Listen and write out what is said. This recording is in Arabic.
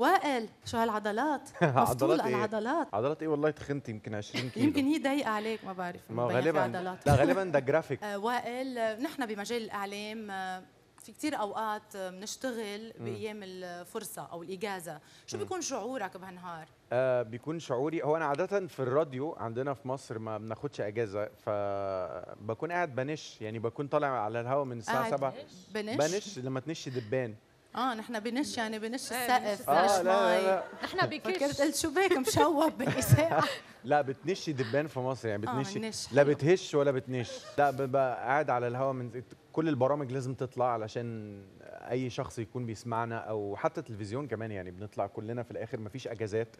وائل شو هالعضلات مفتول إيه؟ العضلات عضلات ايه والله تخنت يمكن 20 كيلو يمكن هي ضايقه عليك ما بعرف ما غالبا عضلات. لا غالبا ده جرافيك آه، وائل نحن بمجال الاعلام آه، في كثير اوقات آه، بنشتغل بايام الفرصه او الاجازه شو بيكون شعورك بهالنهار آه بيكون شعوري هو انا عاده في الراديو عندنا في مصر ما بناخدش اجازه فبكون قاعد بنش يعني بكون طالع على الهواء من الساعه 7 بنش بنش لما تنش دبان اه نحن بنش يعني بنش إيه، السقف آه مي نحن بكش فكرت قلت شو بك مشوب بالاساءه لا بتنشي دبان في مصر يعني آه، بتنشي لا بتهش ولا بتنش لا ببقى قاعد على الهواء من كل البرامج لازم تطلع علشان اي شخص يكون بيسمعنا او حتى التلفزيون كمان يعني بنطلع كلنا في الاخر مفيش اجازات